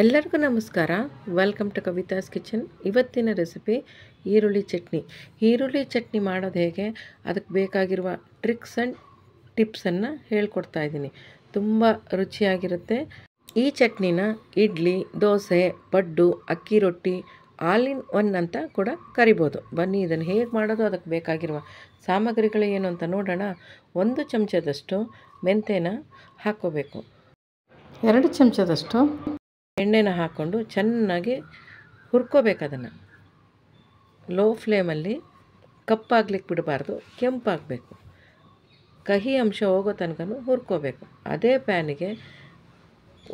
ಎಲ್ಲರಿಗೂ ನಮಸ್ಕಾರ welcome to Kavitha's kitchen ಇವತ್ತಿನ ರೆಸಿಪಿ ಈರುಳ್ಳಿ ಚಟ್ನಿ ಈರುಳ್ಳಿ ಚಟ್ನಿ ಮಾಡೋದು ಹೇಗೆ ಅದಕ್ಕೆ ಬೇಕಾಗಿರುವ ಟ್ರಿಕ್ಸ್ ಆ್ಯಂಡ್ ಟಿಪ್ಸನ್ನು ಹೇಳ್ಕೊಡ್ತಾ ಇದ್ದೀನಿ ತುಂಬ ರುಚಿಯಾಗಿರುತ್ತೆ ಈ ಚಟ್ನಿನ ಇಡ್ಲಿ ದೋಸೆ ಪಡ್ಡು ಅಕ್ಕಿ ರೊಟ್ಟಿ ಆಲ್ ಇನ್ ಒನ್ ಅಂತ ಕೂಡ ಕರಿಬೋದು ಬನ್ನಿ ಇದನ್ನು ಹೇಗೆ ಮಾಡೋದು ಅದಕ್ಕೆ ಬೇಕಾಗಿರುವ ಸಾಮಗ್ರಿಗಳು ಏನು ಅಂತ ನೋಡೋಣ ಒಂದು ಚಮಚದಷ್ಟು ಮೆಂತೆನ ಹಾಕ್ಕೋಬೇಕು ಎರಡು ಚಮಚದಷ್ಟು ಎಣ್ಣೆನ ಹಾಕ್ಕೊಂಡು ಚೆನ್ನಾಗಿ ಹುರ್ಕೋಬೇಕು ಅದನ್ನು ಲೋ ಫ್ಲೇಮಲ್ಲಿ ಕಪ್ಪಾಗ್ಲಿಕ್ಕೆ ಬಿಡಬಾರ್ದು ಕೆಂಪಾಗಬೇಕು ಕಹಿ ಅಂಶ ಹೋಗೋ ತನಕ ಹುರ್ಕೋಬೇಕು ಅದೇ ಪ್ಯಾನಿಗೆ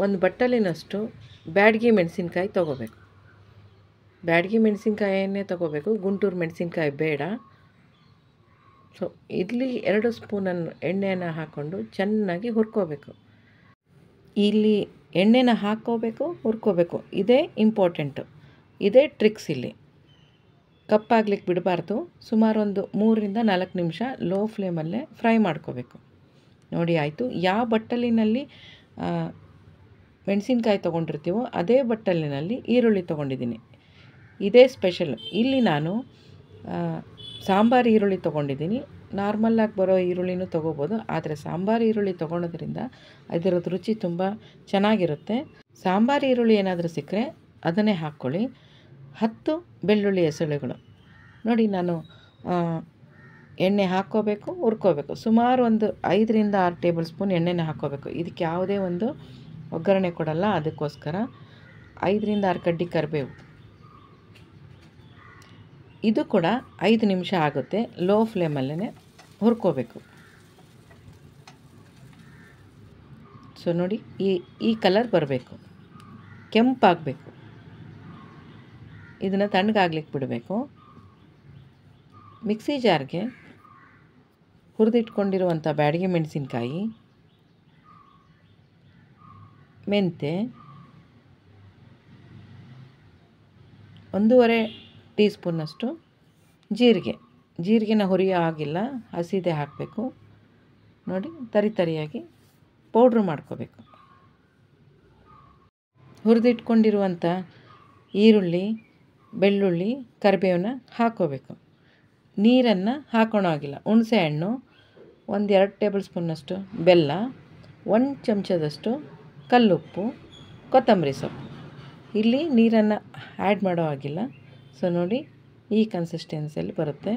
ಒಂದು ಬಟ್ಟಲಿನಷ್ಟು ಬ್ಯಾಡ್ಗಿ ಮೆಣಸಿನ್ಕಾಯಿ ತೊಗೋಬೇಕು ಬ್ಯಾಡ್ಗಿ ಮೆಣಸಿನ್ಕಾಯನ್ನೇ ತೊಗೋಬೇಕು ಗುಂಟೂರು ಮೆಣಸಿನ್ಕಾಯಿ ಬೇಡ ಸೊ ಇಲ್ಲಿ ಎರಡು ಸ್ಪೂನನ್ನು ಎಣ್ಣೆಯನ್ನು ಹಾಕ್ಕೊಂಡು ಚೆನ್ನಾಗಿ ಹುರ್ಕೋಬೇಕು ಇಲ್ಲಿ ಎಣ್ಣೆನ ಹಾಕ್ಕೋಬೇಕು ಹುರ್ಕೋಬೇಕು ಇದೇ ಇಂಪಾರ್ಟೆಂಟು ಇದೇ ಟ್ರಿಕ್ಸ್ ಇಲ್ಲಿ ಕಪ್ಪಾಗ್ಲಿಕ್ಕೆ ಬಿಡಬಾರ್ದು ಸುಮಾರೊಂದು ಮೂರರಿಂದ ನಾಲ್ಕು ನಿಮಿಷ ಲೋ ಫ್ಲೇಮಲ್ಲೇ ಫ್ರೈ ಮಾಡ್ಕೋಬೇಕು ನೋಡಿ ಆಯಿತು ಯಾವ ಬಟ್ಟಲಿನಲ್ಲಿ ಮೆಣಸಿನ್ಕಾಯಿ ತೊಗೊಂಡಿರ್ತೀವೋ ಅದೇ ಬಟ್ಟಲಿನಲ್ಲಿ ಈರುಳ್ಳಿ ತೊಗೊಂಡಿದ್ದೀನಿ ಇದೇ ಸ್ಪೆಷಲ್ ಇಲ್ಲಿ ನಾನು ಸಾಂಬಾರು ಈರುಳ್ಳಿ ತೊಗೊಂಡಿದ್ದೀನಿ ನಾರ್ಮಲ್ಲಾಗಿ ಬರೋ ಈರುಳ್ಳಿನೂ ತೊಗೋಬೋದು ಆದರೆ ಸಾಂಬಾರು ಈರುಳ್ಳಿ ತೊಗೊಳೋದ್ರಿಂದ ಅದರದ್ದು ರುಚಿ ತುಂಬ ಚೆನ್ನಾಗಿರುತ್ತೆ ಸಾಂಬಾರು ಈರುಳ್ಳಿ ಏನಾದರೂ ಸಿಕ್ಕರೆ ಅದನ್ನೇ ಹಾಕ್ಕೊಳ್ಳಿ ಹತ್ತು ಬೆಳ್ಳುಳ್ಳಿ ಎಸಳುಗಳು ನೋಡಿ ನಾನು ಎಣ್ಣೆ ಹಾಕ್ಕೋಬೇಕು ಹುರ್ಕೋಬೇಕು ಸುಮಾರು ಒಂದು ಐದರಿಂದ ಆರು ಟೇಬಲ್ ಸ್ಪೂನ್ ಎಣ್ಣೆನ ಹಾಕ್ಕೋಬೇಕು ಇದಕ್ಕೆ ಯಾವುದೇ ಒಂದು ಒಗ್ಗರಣೆ ಕೊಡಲ್ಲ ಅದಕ್ಕೋಸ್ಕರ ಐದರಿಂದ ಆರು ಕಡ್ಡಿ ಕರಿಬೇವು ಇದು ಕೂಡ ಐದು ನಿಮಿಷ ಆಗುತ್ತೆ ಲೋ ಫ್ಲೇಮಲ್ಲೇ ಹುರ್ಕೋಬೇಕು ಸೊ ನೋಡಿ ಈ ಈ ಕಲರ್ ಬರಬೇಕು ಕೆಂಪಾಗಬೇಕು ಇದನ್ನು ತಣ್ಣಗಾಗ್ಲಿಕ್ಕೆ ಬಿಡಬೇಕು ಮಿಕ್ಸಿ ಜಾರ್ಗೆ ಹುರಿದಿಟ್ಕೊಂಡಿರುವಂಥ ಬ್ಯಾಡಿಗೆ ಮೆಣಸಿನಕಾಯಿ ಮೆಂತೆ ಒಂದೂವರೆ ಟೀ ಸ್ಪೂನಷ್ಟು ಜೀರಿಗೆ ಜೀರಿಗೆನ ಹುರಿಯೋ ಆಗಿಲ್ಲ ಹಸಿದೆ ಹಾಕಬೇಕು ನೋಡಿ ತರಿ ತರಿಯಾಗಿ ಪೌಡ್ರ್ ಮಾಡ್ಕೋಬೇಕು ಹುರಿದಿಟ್ಕೊಂಡಿರುವಂಥ ಈರುಳ್ಳಿ ಬೆಳ್ಳುಳ್ಳಿ ಕರಿಬೇವನ್ನ ಹಾಕ್ಕೋಬೇಕು ನೀರನ್ನು ಹಾಕೋಣ ಆಗಿಲ್ಲ ಹುಣಸೆ ಹಣ್ಣು ಒಂದು ಎರಡು ಟೇಬಲ್ ಸ್ಪೂನಷ್ಟು ಬೆಲ್ಲ ಒಂದು ಚಮಚದಷ್ಟು ಕಲ್ಲುಪ್ಪು ಕೊತ್ತಂಬರಿ ಸೊಪ್ಪು ಇಲ್ಲಿ ನೀರನ್ನು ಆ್ಯಡ್ ಮಾಡೋ ಹಾಗಿಲ್ಲ ಸೊ ನೋಡಿ ಈ ಕನ್ಸಿಸ್ಟೆನ್ಸಿಯಲ್ಲಿ ಬರುತ್ತೆ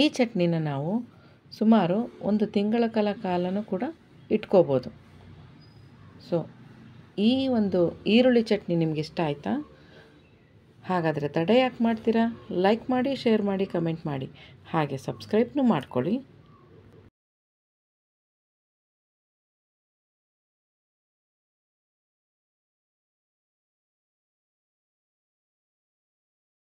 ಈ ಚಟ್ನಿನ ನಾವು ಸುಮಾರು ಒಂದು ತಿಂಗಳ ಕಾಲ ಕಾಲನೂ ಕೂಡ ಇಟ್ಕೋಬೋದು ಸೊ ಈ ಒಂದು ಈರುಳ್ಳಿ ಚಟ್ನಿ ನಿಮ್ಗೆ ಇಷ್ಟ ಆಯಿತಾ ಹಾಗಾದರೆ ತಡೆ ಯಾಕೆ ಮಾಡ್ತೀರಾ ಲೈಕ್ ಮಾಡಿ ಶೇರ್ ಮಾಡಿ ಕಮೆಂಟ್ ಮಾಡಿ ಹಾಗೆ ಸಬ್ಸ್ಕ್ರೈಬ್ನೂ ಮಾಡ್ಕೊಳ್ಳಿ